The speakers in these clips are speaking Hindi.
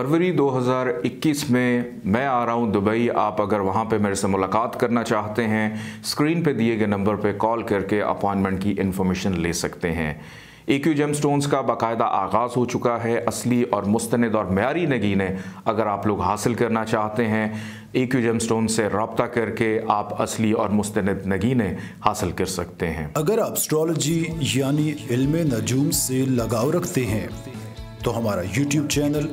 फरवरी 2021 में मैं आ रहा हूँ दुबई आप अगर वहाँ पे मेरे से मुलाकात करना चाहते हैं स्क्रीन पे दिए गए नंबर पे कॉल करके अपॉइंटमेंट की इन्फॉर्मेशन ले सकते हैं क्यू जेम स्टोन्स का बाकायदा आगाज़ हो चुका है असली और मुस्तंद और मैारी नगीने अगर आप लोग हासिल करना चाहते हैं क्यू जेम स्टोन से रबता करके आप असली और मुस्तंद नगीने हासिल कर सकते हैं अगर आप स्ट्रॉलोजी यानी इल्म नजूम से लगाव रखते हैं तो हमारा YouTube channel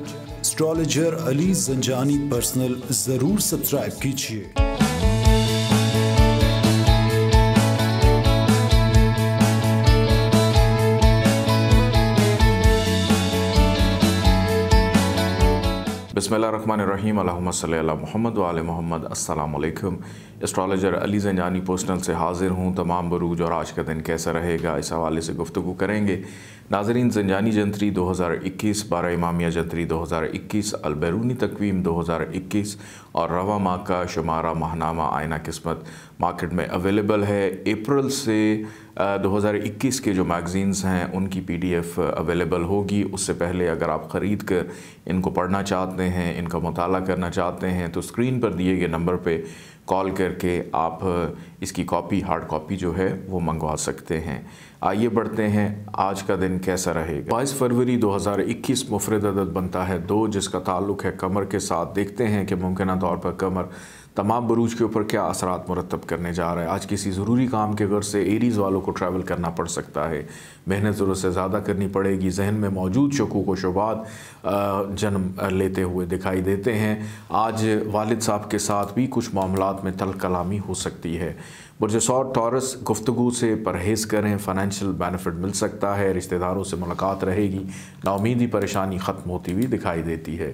astrologer Ali Zanjani personal ज़रूर सब्सक्राइब कीजिए बसमिल रन रहीम महमद वाल मोहम्मद अल्लाम एस्ट्रॉलोजर अली जंजानी पोस्टल से हाजिर हूँ तमाम बरूज और आज का दिन कैसा रहेगा इस हवाले से गुफ्तु करेंगे नाजरीन जंजानी जंतरी 2021 बारह इमामिया जंतरी 2021 अलबैरूनी तकवीम दो हज़ार इक्कीस और रवा माह का शुमारा माहनामा आयना किस्मत मार्केट में अवेलेबल है अप्रैल से 2021 के जो मैगज़ीन्स हैं उनकी पीडीएफ अवेलेबल होगी उससे पहले अगर आप ख़रीद कर इनको पढ़ना चाहते हैं इनका मताल करना चाहते हैं तो स्क्रीन पर दिए गए नंबर पर कॉल करके आप इसकी कॉपी हार्ड कॉपी जो है वो मंगवा सकते हैं आइए बढ़ते हैं आज का दिन कैसा रहेगा बाईस फरवरी 2021 मुफरद अदद बनता है दो जिसका ताल्लुक है कमर के साथ देखते हैं कि मुमकिन तौर पर कमर तमाम बरूज के ऊपर क्या असरा मरतब करने जा रहा है आज किसी ज़रूरी काम के गर्ज से एरीज़ वालों को ट्रैवल करना पड़ सकता है मेहनत ज़रूरत से ज़्यादा करनी पड़ेगी जहन में मौजूद शकूक व शुबात जन्म लेते हुए दिखाई देते हैं आज वालिद साहब के साथ भी कुछ मामला में तल कलामी हो सकती है बुरजसौर टॉरस गुफ्तु से परहेज़ करें फाइनेंशियल बेनिफिट मिल सकता है रिश्तेदारों से मुलाकात रहेगी नाउमीदी परेशानी ख़त्म होती हुई दिखाई देती है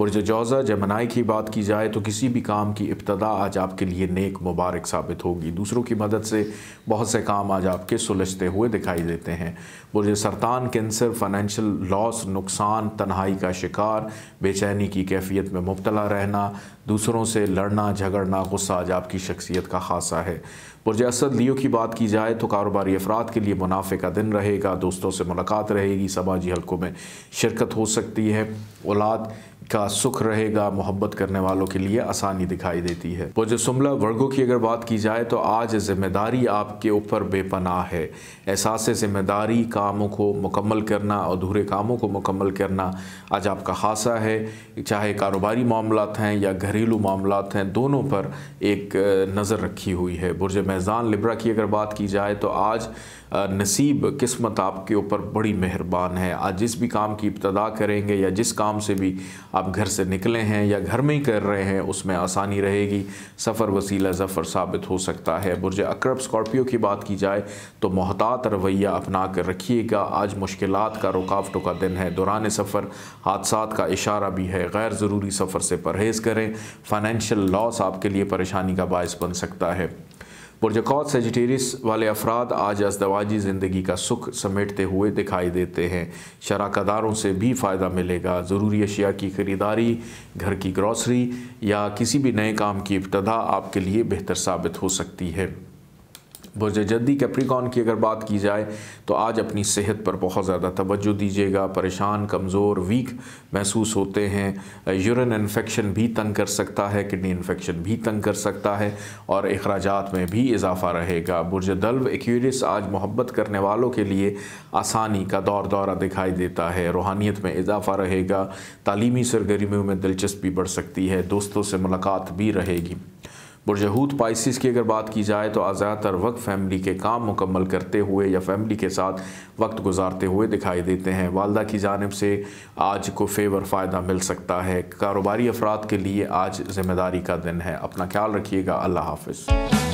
बुरज जौज़ा जमनाई की बात की जाए तो किसी भी काम की इब्तदा आज आपके लिए नेक मुबारक साबित होगी दूसरों की मदद से बहुत से काम आज आपके सुलझते हुए दिखाई देते हैं बुरज सरतान कैंसर फाइनेंशियल लॉस नुकसान तन्हाई का शिकार बेचैनी की कैफियत में मुबतला रहना दूसरों से लड़ना झगड़ना गुस्सा आज आपकी शख्सियत का खासा है बुरज असद लियो की बात की जाए तो कारोबारी अफराद के लिए मुनाफे का दिन रहेगा दोस्तों से मुलाकात रहेगी समाजी हल्कों में शिरकत हो सकती है औलाद का सुख रहेगा मोहब्बत करने वालों के लिए आसानी दिखाई देती है शुमला वर्गों की अगर बात की जाए तो आज जिम्मेदारी आपके ऊपर बेपनाह है एहसास जिम्मेदारी कामों को मुकम्मल करना अधूरे कामों को मुकम्मल करना आज आपका खासा है चाहे कारोबारी मामला हैं या घरेलू मामला हैं दोनों पर एक नज़र रखी हुई है बुरज मैजान लिब्रा की अगर बात की जाए तो आज नसीब किस्मत आपके ऊपर बड़ी मेहरबान है आज जिस भी काम की इब्तदा करेंगे या जिस काम से भी आप घर से निकले हैं या घर में ही कर रहे हैं उसमें आसानी रहेगी सफ़र वसीला ज़फ़र साबित हो सकता है बुरज अक्रब स्कॉर्पियो की बात की जाए तो मोहतात रवैया अपना कर रखिएगा आज मुश्किल का रुकावटों का दिन है दौरान सफ़र हादसा का इशारा भी है गैर ज़रूरी सफ़र से परहेज़ करें फाइनेंशियल लॉस आपके लिए परेशानी का बायस बन सकता है पुरजकौत सेजिटेरिस वाले अफराद आज अजदवाजी ज़िंदगी का सुख समेटते हुए दिखाई देते हैं शराकदारों से भी फ़ायदा मिलेगा ज़रूरी अशिया की ख़रीदारी घर की ग्रॉसरी या किसी भी नए काम की इब्तदा आपके लिए बेहतर साबित हो सकती है बुरज जद्दी कैप्रिकॉन की अगर बात की जाए तो आज अपनी सेहत पर बहुत ज़्यादा तवज्जो दीजिएगा परेशान कमज़ोर वीक महसूस होते हैं यूरिन इन्फेक्शन भी तंग कर सकता है किडनी इन्फेक्शन भी तंग कर सकता है और अखराज में भी इजाफा रहेगा बुरज दल्व एक्यूरिस आज मोहब्बत करने वालों के लिए आसानी का दौर दौरा दिखाई देता है रूहानियत में इजाफा रहेगा तालीमी सरगर्मियों में दिलचस्पी बढ़ सकती है दोस्तों से मुलाकात भी रहेगी बुरजहूत पाइसिस की अगर बात की जाए तो ज़्यादातर वक्त फैमिली के काम मुकम्मल करते हुए या फैमिली के साथ वक्त गुजारते हुए दिखाई देते हैं वालदा की जानब से आज को फेवर फ़ायदा मिल सकता है कारोबारी अफराद के लिए आज जिम्मेदारी का दिन है अपना ख्याल रखिएगा अल्लाह हाफिज़